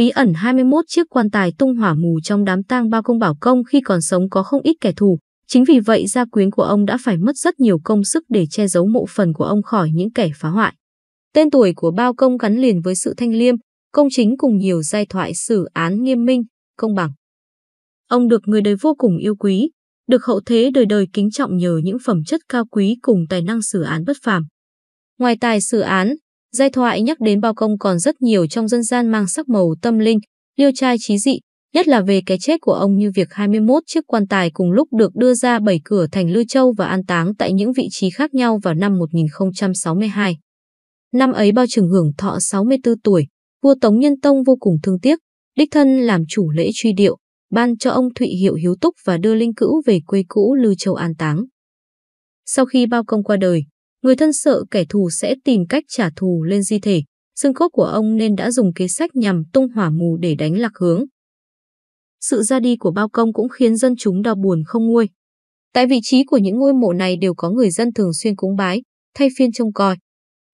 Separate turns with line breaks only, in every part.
Bí ẩn 21 chiếc quan tài tung hỏa mù trong đám tang ba công bảo công khi còn sống có không ít kẻ thù. Chính vì vậy gia quyến của ông đã phải mất rất nhiều công sức để che giấu mộ phần của ông khỏi những kẻ phá hoại. Tên tuổi của bao công gắn liền với sự thanh liêm, công chính cùng nhiều giai thoại xử án nghiêm minh, công bằng. Ông được người đời vô cùng yêu quý, được hậu thế đời đời kính trọng nhờ những phẩm chất cao quý cùng tài năng xử án bất phàm. Ngoài tài xử án, Giai thoại nhắc đến bao công còn rất nhiều trong dân gian mang sắc màu tâm linh, liêu trai trí dị, nhất là về cái chết của ông như việc 21 chiếc quan tài cùng lúc được đưa ra bảy cửa thành Lư Châu và an táng tại những vị trí khác nhau vào năm 1062. Năm ấy bao trừng hưởng thọ 64 tuổi, vua Tống Nhân Tông vô cùng thương tiếc, đích thân làm chủ lễ truy điệu, ban cho ông Thụy Hiệu Hiếu Túc và đưa linh cữu về quê cũ Lư Châu an táng. Sau khi bao công qua đời, Người thân sợ kẻ thù sẽ tìm cách trả thù lên di thể, xương cốt của ông nên đã dùng kế sách nhằm tung hỏa mù để đánh lạc hướng. Sự ra đi của bao công cũng khiến dân chúng đau buồn không nguôi. Tại vị trí của những ngôi mộ này đều có người dân thường xuyên cúng bái, thay phiên trông coi.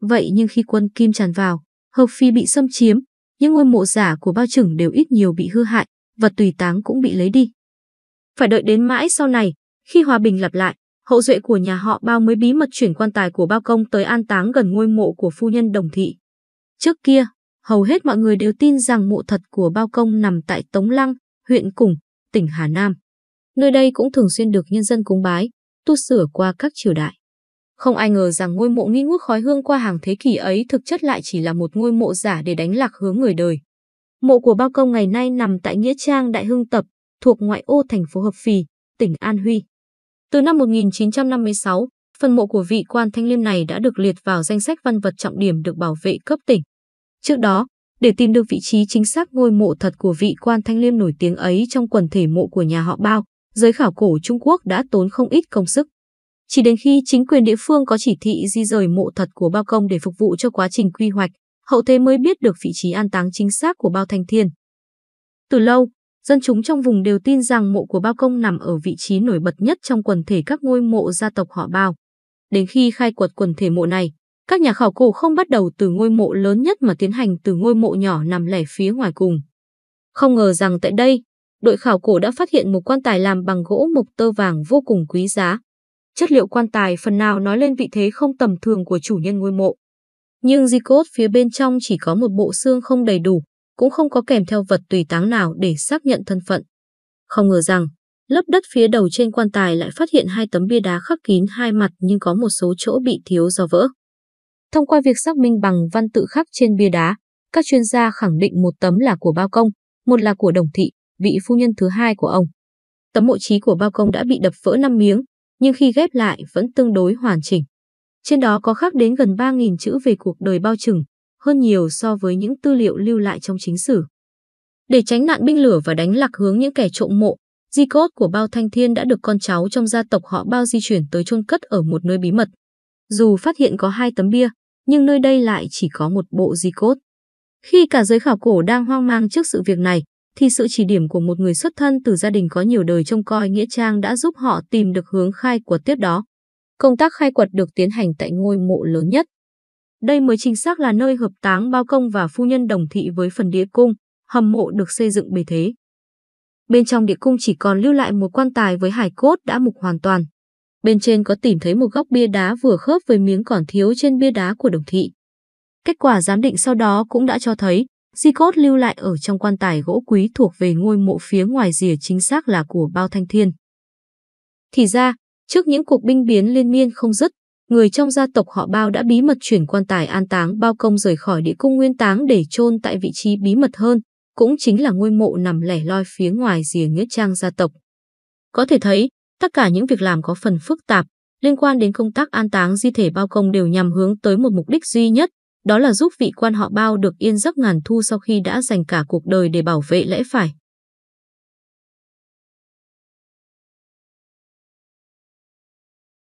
Vậy nhưng khi quân Kim tràn vào, Hợp Phi bị xâm chiếm, những ngôi mộ giả của bao trưởng đều ít nhiều bị hư hại, vật tùy táng cũng bị lấy đi. Phải đợi đến mãi sau này, khi hòa bình lặp lại, hậu duệ của nhà họ bao mới bí mật chuyển quan tài của bao công tới an táng gần ngôi mộ của phu nhân đồng thị. Trước kia, hầu hết mọi người đều tin rằng mộ thật của bao công nằm tại Tống Lăng, huyện Củng, tỉnh Hà Nam. Nơi đây cũng thường xuyên được nhân dân cúng bái, tu sửa qua các triều đại. Không ai ngờ rằng ngôi mộ nghi ngút khói hương qua hàng thế kỷ ấy thực chất lại chỉ là một ngôi mộ giả để đánh lạc hướng người đời. Mộ của Bao Công ngày nay nằm tại Nghĩa Trang Đại Hưng Tập, thuộc ngoại ô thành phố Hợp Phì, tỉnh An Huy. Từ năm 1956, phần mộ của vị quan thanh liêm này đã được liệt vào danh sách văn vật trọng điểm được bảo vệ cấp tỉnh. Trước đó, để tìm được vị trí chính xác ngôi mộ thật của vị quan thanh liêm nổi tiếng ấy trong quần thể mộ của nhà họ Bao, giới khảo cổ Trung Quốc đã tốn không ít công sức. Chỉ đến khi chính quyền địa phương có chỉ thị di rời mộ thật của Bao Công để phục vụ cho quá trình quy hoạch, hậu thế mới biết được vị trí an táng chính xác của Bao Thanh Thiên. Từ lâu, Dân chúng trong vùng đều tin rằng mộ của Bao Công nằm ở vị trí nổi bật nhất trong quần thể các ngôi mộ gia tộc họ Bao. Đến khi khai quật quần thể mộ này, các nhà khảo cổ không bắt đầu từ ngôi mộ lớn nhất mà tiến hành từ ngôi mộ nhỏ nằm lẻ phía ngoài cùng. Không ngờ rằng tại đây, đội khảo cổ đã phát hiện một quan tài làm bằng gỗ mục tơ vàng vô cùng quý giá. Chất liệu quan tài phần nào nói lên vị thế không tầm thường của chủ nhân ngôi mộ. Nhưng di cốt phía bên trong chỉ có một bộ xương không đầy đủ, cũng không có kèm theo vật tùy táng nào để xác nhận thân phận. Không ngờ rằng, lớp đất phía đầu trên quan tài lại phát hiện hai tấm bia đá khắc kín hai mặt nhưng có một số chỗ bị thiếu do vỡ. Thông qua việc xác minh bằng văn tự khắc trên bia đá, các chuyên gia khẳng định một tấm là của Bao Công, một là của Đồng Thị, vị phu nhân thứ hai của ông. Tấm mộ trí của Bao Công đã bị đập vỡ 5 miếng, nhưng khi ghép lại vẫn tương đối hoàn chỉnh. Trên đó có khắc đến gần 3.000 chữ về cuộc đời Bao Trừng, hơn nhiều so với những tư liệu lưu lại trong chính sử. Để tránh nạn binh lửa và đánh lạc hướng những kẻ trộm mộ, di cốt của Bao Thanh Thiên đã được con cháu trong gia tộc họ Bao di chuyển tới chôn cất ở một nơi bí mật. Dù phát hiện có hai tấm bia, nhưng nơi đây lại chỉ có một bộ di cốt. Khi cả giới khảo cổ đang hoang mang trước sự việc này, thì sự chỉ điểm của một người xuất thân từ gia đình có nhiều đời trông coi nghĩa trang đã giúp họ tìm được hướng khai quật tiếp đó. Công tác khai quật được tiến hành tại ngôi mộ lớn nhất. Đây mới chính xác là nơi hợp táng bao công và phu nhân đồng thị với phần địa cung, hầm mộ được xây dựng bề thế. Bên trong địa cung chỉ còn lưu lại một quan tài với hải cốt đã mục hoàn toàn. Bên trên có tìm thấy một góc bia đá vừa khớp với miếng còn thiếu trên bia đá của đồng thị. Kết quả giám định sau đó cũng đã cho thấy, di cốt lưu lại ở trong quan tài gỗ quý thuộc về ngôi mộ phía ngoài rìa chính xác là của Bao Thanh Thiên. Thì ra, trước những cuộc binh biến liên miên không dứt, người trong gia tộc họ bao đã bí mật chuyển quan tài an táng bao công rời khỏi địa cung nguyên táng để chôn tại vị trí bí mật hơn, cũng chính là ngôi mộ nằm lẻ loi phía ngoài rìa nghĩa trang gia tộc. Có thể thấy, tất cả những việc làm có phần phức tạp liên quan đến công tác an táng di thể bao công đều nhằm hướng tới một mục đích duy nhất, đó là giúp vị quan họ bao được yên giấc ngàn thu sau khi đã dành cả cuộc đời để bảo vệ lẽ phải.